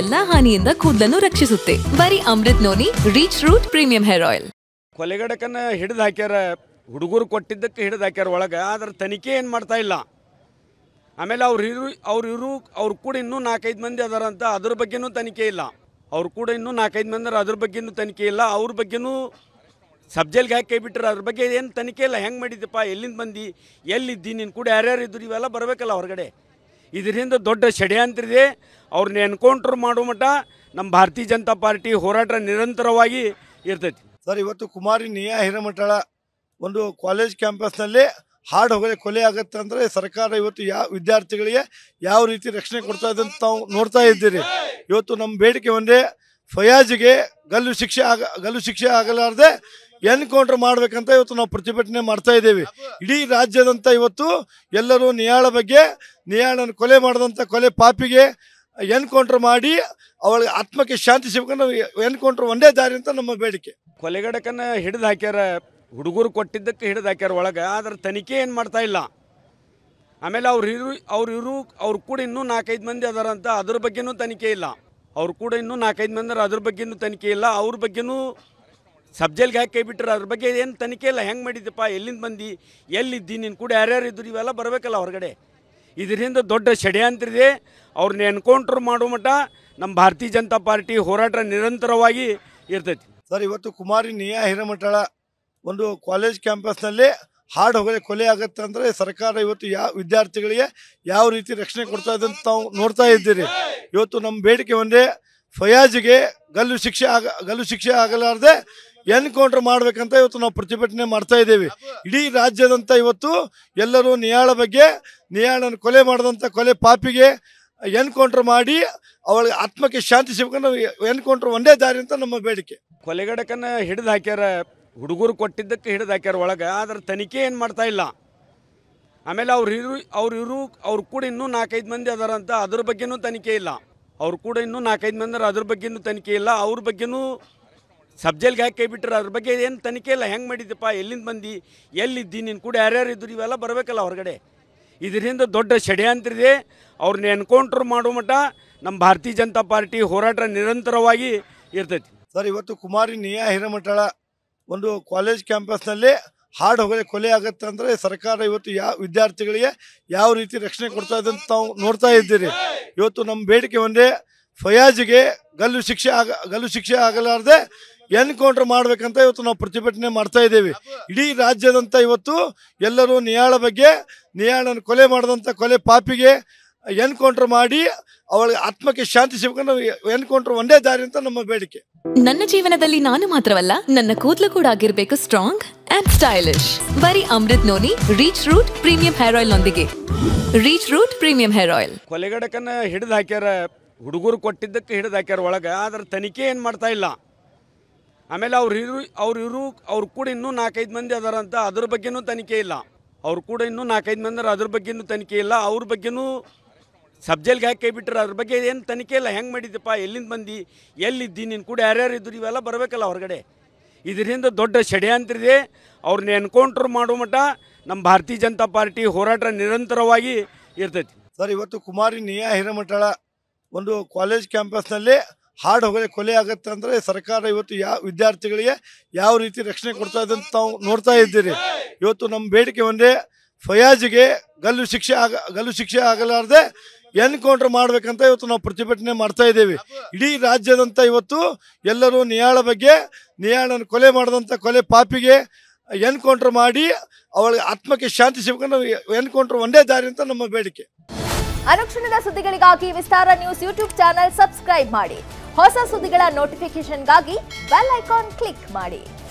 ಎಲ್ಲಾ ಹಾನಿಯಿಂದ ಕೂದಲನ್ನು ರಕ್ಷಿಸುತ್ತೆ ಬರೀ Amrut noni reach root premium hair oil ಕೊಲೆಗಡಕನ ಹಿಡಿದು ಹಾಕ್ಯಾರ ಹುಡುಗರು ಕೊಟ್ಟಿದ್ದಕ್ಕೆ ಹಿಡಿದು ಹಾಕ್ಯಾರ ಒಳಗೆ ಆದ್ರೆ ತನಿಖೆ ಏನು ಮಾಡ್ತಾ ಇಲ್ಲ ಆಮೇಲೆ ಅವ್ರು ಇರು ಅವ್ರು ಇರು ಅವ್ರ ಕೂಡ ಇನ್ನೂ ನಾಲ್ಕೈದು ಮಂದಿ ಅದಾರ ಅಂತ ಅದ್ರ ಬಗ್ಗೆನೂ ತನಿಖೆ ಇಲ್ಲ ಅವ್ರು ಕೂಡ ಇನ್ನೂ ನಾಲ್ಕೈದು ಮಂದಿ ಅದ್ರ ಬಗ್ಗೆನೂ ತನಿಖೆ ಇಲ್ಲ ಅವ್ರ ಬಗ್ಗೆನೂ ಸಬ್ಜೆಲ್ಗೆ ಹಾಕಿ ಕೈ ಬಿಟ್ಟರೆ ಅದ್ರ ಬಗ್ಗೆ ಏನು ತನಿಖೆ ಇಲ್ಲ ಹೆಂಗೆ ಮಾಡಿದ್ದಪ್ಪ ಎಲ್ಲಿಂದ ಬಂದು ಎಲ್ಲಿದ್ದಿ ನಿನ್ನ ಕೂಡ ಯಾರ್ಯಾರು ಇದ್ರು ಇವೆಲ್ಲ ಬರಬೇಕಲ್ಲ ಹೊರಗಡೆ ಇದರಿಂದ ದೊಡ್ಡ ಷಡ್ಯಂತ್ರ ಇದೆ ಅವ್ರನ್ನ ಎನ್ಕೌಂಟರ್ ಮಾಡೋ ಮಟ್ಟ ನಮ್ಮ ಭಾರತೀಯ ಜನತಾ ಪಾರ್ಟಿ ಹೋರಾಟ ನಿರಂತರವಾಗಿ ಇರ್ತೈತಿ ಸರ್ ಇವತ್ತು ಕುಮಾರಿ ನಿಯಾ ಹಿರೇಮಠಳ ಒಂದು ಕಾಲೇಜ್ ಕ್ಯಾಂಪಸ್ನಲ್ಲಿ ಹಾಡು ಹೋಗದೆ ಕೊಲೆ ಆಗುತ್ತೆ ಅಂದರೆ ಸರ್ಕಾರ ಇವತ್ತು ಯಾವ ವಿದ್ಯಾರ್ಥಿಗಳಿಗೆ ಯಾವ ರೀತಿ ರಕ್ಷಣೆ ಕೊಡ್ತಾ ಇದೆ ಅಂತ ತಾವು ನೋಡ್ತಾ ಇದ್ದೀರಿ ಇವತ್ತು ನಮ್ಮ ಬೇಡಿಕೆ ಒಂದೇ ಫಯಾಜ್ಗೆ ಗಲ್ಲು ಶಿಕ್ಷೆ ಆಗ ಗಲ್ಲು ಶಿಕ್ಷೆ ಆಗಲಾರದೆ ಎನ್ಕೌಂಟರ್ ಮಾಡಬೇಕಂತ ಇವತ್ತು ನಾವು ಪ್ರತಿಭಟನೆ ಮಾಡ್ತಾ ಇದ್ದೇವೆ ಇಡೀ ರಾಜ್ಯದಂತ ಇವತ್ತು ಎಲ್ಲರೂ ನಿಯಾಳ ಬಗ್ಗೆ ನಿಯಾಳನ್ನು ಕೊಲೆ ಮಾಡಿದಂಥ ಕೊಲೆ ಪಾಪಿಗೆ ಎನ್ಕೌಂಟರ್ ಮಾಡಿ ಅವಳಿಗೆ ಆತ್ಮಕ್ಕೆ ಶಾಂತಿ ನಾವು ಎನ್ಕೌಂಟರ್ ಒಂದೇ ದಾರಿ ಅಂತ ನಮ್ಮ ಬೇಡಿಕೆ ಕೊಲೆಗಡಕನ ಹಿಡಿದು ಹಾಕ್ಯಾರ ಹುಡುಗರು ಕೊಟ್ಟಿದ್ದಕ್ಕೆ ಹಿಡಿದು ಹಾಕ್ಯಾರ ಒಳಗೆ ಆದ್ರೆ ತನಿಖೆ ಏನು ಮಾಡ್ತಾ ಇಲ್ಲ ಆಮೇಲೆ ಅವ್ರು ಇರು ಅವ್ರು ಇರು ಅವ್ರು ಕೂಡ ಇನ್ನೂ ನಾಲ್ಕೈದು ಮಂದಿ ಅದಾರಂತ ಅದ್ರ ಬಗ್ಗೆನೂ ತನಿಖೆ ಇಲ್ಲ ಅವ್ರು ಕೂಡ ಇನ್ನೂ ನಾಲ್ಕೈದು ಮಂದಿರ ಅದ್ರ ಬಗ್ಗೆನೂ ತನಿಖೆ ಇಲ್ಲ ಅವ್ರ ಬಗ್ಗೆನೂ ಸಬ್ಜೆಲ್ಗೆ ಹಾಕಿ ಕೈ ಬಿಟ್ಟರೆ ಅದ್ರ ಬಗ್ಗೆ ಏನು ತನಿಖೆ ಇಲ್ಲ ಹೆಂಗೆ ಮಾಡಿದ್ದಪ್ಪ ಎಲ್ಲಿಂದ ಬಂದು ಎಲ್ಲಿದ್ದಿ ನೀನು ಕೂಡ ಯಾರ್ಯಾರು ಇದ್ದರು ಇವೆಲ್ಲ ಬರಬೇಕಲ್ಲ ಹೊರಗಡೆ ಇದರಿಂದ ದೊಡ್ಡ ಷಡ್ಯಂತ್ರ ಇದೆ ಅವ್ರನ್ನ ಎನ್ಕೌಂಟ್ರ್ ಮಾಡೋ ಮಟ್ಟ ನಮ್ಮ ಭಾರತೀಯ ಜನತಾ ಪಾರ್ಟಿ ಹೋರಾಟ ನಿರಂತರವಾಗಿ ಇರ್ತೈತಿ ಸರ್ ಇವತ್ತು ಕುಮಾರಿ ನಿಯಾ ಹಿರೇಮಠಳ ಒಂದು ಕಾಲೇಜ್ ಕ್ಯಾಂಪಸ್ನಲ್ಲಿ ಹಾಡು ಹೋಗಲಿ ಕೊಲೆ ಆಗುತ್ತೆ ಅಂದರೆ ಸರ್ಕಾರ ಇವತ್ತು ಯಾವ ವಿದ್ಯಾರ್ಥಿಗಳಿಗೆ ಯಾವ ರೀತಿ ರಕ್ಷಣೆ ಕೊಡ್ತಾ ಇದೆ ಅಂತ ತಾವು ನೋಡ್ತಾ ಇದ್ದೀರಿ ಇವತ್ತು ನಮ್ಮ ಬೇಡಿಕೆ ಒಂದೇ ಫಯಾಜ್ಗೆ ಗಲ್ಲು ಶಿಕ್ಷೆ ಆಗ ಗಲ್ಲು ಶಿಕ್ಷೆ ಆಗಲಾರದೆ ಎನ್ಕೌಂಟರ್ ಮಾಡಬೇಕಂತ ಇವತ್ತು ನಾವು ಪ್ರತಿಭಟನೆ ಮಾಡ್ತಾ ಇದ್ದೇವೆ ಇಡೀ ರಾಜ್ಯದಂಥ ಇವತ್ತು ಎಲ್ಲರೂ ನಿಯಾಳ ಬಗ್ಗೆ ನಿಯಾಳನ ಕೊಲೆ ಮಾಡಿದಂಥ ಕೊಲೆ ಪಾಪಿಗೆ ಎನ್ಕೌಂಟರ್ ಮಾಡಿ ಅವಳಿಗೆ ಆತ್ಮಕ್ಕೆ ಶಾಂತಿ ಸಿಗ್ಕೊಂಡು ಎನ್ಕೌಂಟರ್ ಒಂದೇ ದಾರಿ ಅಂತ ನಮ್ಮ ಬೇಡಿಕೆ ಕೊಲೆಗಡಕನ್ನು ಹಿಡಿದು ಹಾಕ್ಯಾರ ಹುಡುಗರು ಕೊಟ್ಟಿದ್ದಕ್ಕೆ ಹಿಡಿದು ಹಾಕ್ಯಾರ ಒಳಗೆ ಆದ್ರೆ ತನಿಖೆ ಏನು ಮಾಡ್ತಾ ಇಲ್ಲ ಆಮೇಲೆ ಅವ್ರು ಇರು ಅವ್ರು ಇರು ಅವ್ರು ಕೂಡ ಇನ್ನೂ ನಾಲ್ಕೈದು ಮಂದಿ ಅದಾರಂತ ಅದ್ರ ಬಗ್ಗೆನೂ ತನಿಖೆ ಇಲ್ಲ ಅವ್ರು ಕೂಡ ಇನ್ನೂ ನಾಲ್ಕೈದು ಮಂದಿ ಅದ್ರ ಬಗ್ಗೆನೂ ತನಿಖೆ ಇಲ್ಲ ಅವ್ರ ಬಗ್ಗೆನೂ ಸಬ್ಜೆಲ್ಗೆ ಹಾಕಿ ಕೈ ಬಿಟ್ಟರೆ ಅದ್ರ ಬಗ್ಗೆ ಏನು ತನಿಖೆ ಇಲ್ಲ ಹೆಂಗೆ ಮಾಡಿದ್ದಪ್ಪ ಎಲ್ಲಿಂದ ಬಂದು ಎಲ್ಲಿದ್ದಿ ನಿನ್ನ ಕೂಡ ಯಾರ್ಯಾರು ಇದ್ರು ಇವೆಲ್ಲ ಬರಬೇಕಲ್ಲ ಹೊರಗಡೆ ಇದರಿಂದ ದೊಡ್ಡ ಷಡ್ಯಂತ್ರ ಇದೆ ಅವ್ರನ್ನ ಎನ್ಕೌಂಟ್ರ್ ಮಾಡೋ ಮಟ್ಟ ನಮ್ಮ ಭಾರತೀಯ ಜನತಾ ಪಾರ್ಟಿ ಹೋರಾಟ ನಿರಂತರವಾಗಿ ಇರ್ತೈತಿ ಸರ್ ಇವತ್ತು ಕುಮಾರಿ ನಿಯಾ ಹಿರೇಮಠಳ ಒಂದು ಕಾಲೇಜ್ ಕ್ಯಾಂಪಸ್ನಲ್ಲಿ ಹಾಡು ಹೋಗಲಿ ಕೊಲೆ ಆಗುತ್ತೆ ಅಂದರೆ ಸರ್ಕಾರ ಇವತ್ತು ಯಾವ ವಿದ್ಯಾರ್ಥಿಗಳಿಗೆ ಯಾವ ರೀತಿ ರಕ್ಷಣೆ ಕೊಡ್ತಾ ಇದೆ ಅಂತ ತಾವು ನೋಡ್ತಾ ಇದ್ದೀರಿ ಇವತ್ತು ನಮ್ಮ ಬೇಡಿಕೆ ಒಂದೇ ಫಯಾಜ್ಗೆ ಗಲ್ಲು ಶಿಕ್ಷೆ ಆಗ ಗಲ್ಲು ಶಿಕ್ಷೆ ಆಗಲಾರದೆ ಎನ್ಕೌಂಟರ್ ಮಾಡಬೇಕಂತ ಇವತ್ತು ನಾವು ಪ್ರತಿಭಟನೆ ಮಾಡ್ತಾ ಇದ್ದೀವಿ ಇಡೀ ರಾಜ್ಯದಂಥ ಇವತ್ತು ಎಲ್ಲರೂ ನಿಯಾಳ ಬಗ್ಗೆ ನಿಯಾಳನ್ನು ಕೊಲೆ ಮಾಡಿದಂಥ ಕೊಲೆ ಪಾಪಿಗೆ ಎನ್ಕೌಂಟರ್ ಮಾಡಿ ಅವಳಿಗೆ ಆತ್ಮಕ್ಕೆ ಶಾಂತಿ ಸಿಗ್ಬೇಕು ನಾವು ಎನ್ಕೌಂಟರ್ ಒಂದೇ ದಾರಿ ಅಂತ ನಮ್ಮ ಬೇಡಿಕೆ ನನ್ನ ಜೀವನದಲ್ಲಿ ನಾನು ಮಾತ್ರವಲ್ಲ ನನ್ನ ಕೂದಲು ಕೂಡ ಆಗಿರ್ಬೇಕು ಸ್ಟ್ರಾಂಗ್ ಅಂಡ್ ಸ್ಟೈಲಿಶ್ ಬರೀ Amrut noni reach root premium hair oil ನೊಂದಿಗೆ reach root premium hair oil ಕೊಲೆಗಡಕನ್ನ ಹಿಡಿದು ಹಾಕ್ಯಾರ ಹುಡುಗರು ಕೊಟ್ಟಿದ್ದಕ್ಕೆ ಹಿಡಿದು ಹಾಕ್ಯಾರ ಒಳಗೆ ಅದರ ತನಿಖೆ ಏನು ಮಾಡ್ತಾ ಇಲ್ಲ ಆಮೇಲೆ ಅವ್ರು ಇರು ಅವ್ರು ಇರು ಅವ್ರ ಕೂಡ ಇನ್ನೂ ನಾಲ್ಕೈದು ಮಂದಿ ಅದಾರ ಅಂತ ಅದ್ರ ಬಗ್ಗೆನೂ ತನಿಖೆ ಇಲ್ಲ ಅವ್ರ ಕೂಡ ಇನ್ನೂ ನಾಲ್ಕೈದು ಮಂದಿ ಅದ್ರ ಬಗ್ಗೆನೂ ತನಿಖೆ ಇಲ್ಲ ಅವ್ರ ಬಗ್ಗೆನೂ ಸಬ್ಜೆಲ್ಗೆ ಯಾಕೆ ಕೈ ಬಿಟ್ಟರೆ ಅದ್ರ ಬಗ್ಗೆ ಏನು ತನಿಖೆ ಇಲ್ಲ ಹೆಂಗೆ ಮಾಡಿದ್ದಪ್ಪ ಎಲ್ಲಿಂದ ಬಂದು ಎಲ್ಲಿದ್ದಿ ನೀನು ಕೂಡ ಯಾರ್ಯಾರು ಇದ್ರು ಇವೆಲ್ಲ ಬರಬೇಕಲ್ಲ ಹೊರಗಡೆ ಇದರಿಂದ ದೊಡ್ಡ ಷಡ್ಯಂತ್ರ ಇದೆ ಅವ್ರನ್ನ ಎನ್ಕೌಂಟ್ರ್ ಮಾಡೋ ಮಟ್ಟ ನಮ್ಮ ಭಾರತೀಯ ಜನತಾ ಪಾರ್ಟಿ ಹೋರಾಟ ನಿರಂತರವಾಗಿ ಇರ್ತೈತಿ ಸರ್ ಇವತ್ತು ಕುಮಾರಿ ನಿಯಾ ಹಿರೇಮಠಳ ಒಂದು ಕಾಲೇಜ್ ಕ್ಯಾಂಪಸ್ನಲ್ಲಿ ಹಾಡು ಹೋಗಲಿ ಕೊಲೆ ಆಗುತ್ತೆ ಅಂದರೆ ಸರ್ಕಾರ ಇವತ್ತು ಯಾವ ವಿದ್ಯಾರ್ಥಿಗಳಿಗೆ ಯಾವ ರೀತಿ ರಕ್ಷಣೆ ಕೊಡ್ತಾ ಇದೆ ಅಂತ ತಾವು ನೋಡ್ತಾ ಇದ್ದೀರಿ ಇವತ್ತು ನಮ್ಮ ಬೇಡಿಕೆ ಒಂದೇ ಫಯಾಜ್ಗೆ ಗಲ್ಲು ಶಿಕ್ಷೆ ಆಗ ಗಲ್ಲು ಶಿಕ್ಷೆ ಆಗಲಾರದೆ ಎನ್ಕೌಂಟರ್ ಮಾಡಬೇಕಂತ ಇವತ್ತು ನಾವು ಪ್ರತಿಭಟನೆ ಮಾಡ್ತಾ ಇದ್ದೀವಿ ಇಡೀ ರಾಜ್ಯದಂತ ಇವತ್ತು ಎಲ್ಲರೂ ನಿಯಾಳ ಬಗ್ಗೆ ನಿಯಾಳನ್ನು ಕೊಲೆ ಮಾಡಿದಂಥ ಕೊಲೆ ಪಾಪಿಗೆ ಎನ್ಕೌಂಟರ್ ಮಾಡಿ ಅವಳಿಗೆ ಆತ್ಮಕ್ಕೆ ಶಾಂತಿ ಸಿಗ್ಕೊಂಡು ಎನ್ಕೌಂಟರ್ ಒಂದೇ ದಾರಿ ಅಂತ ನಮ್ಮ ಬೇಡಿಕೆ ಅನುಕ್ಷಣದ ಸುದ್ದಿಗಳಿಗಾಗಿ Vistara news YouTube channel subscribe ಮಾಡಿ ಹೊಸ ಸುದ್ದಿಗಳ ನೋಟಿಫಿಕೇಶನ್ಗಾಗಿ ಬೆಲ್ ಐಕಾನ್ ಕ್ಲಿಕ್ ಮಾಡಿ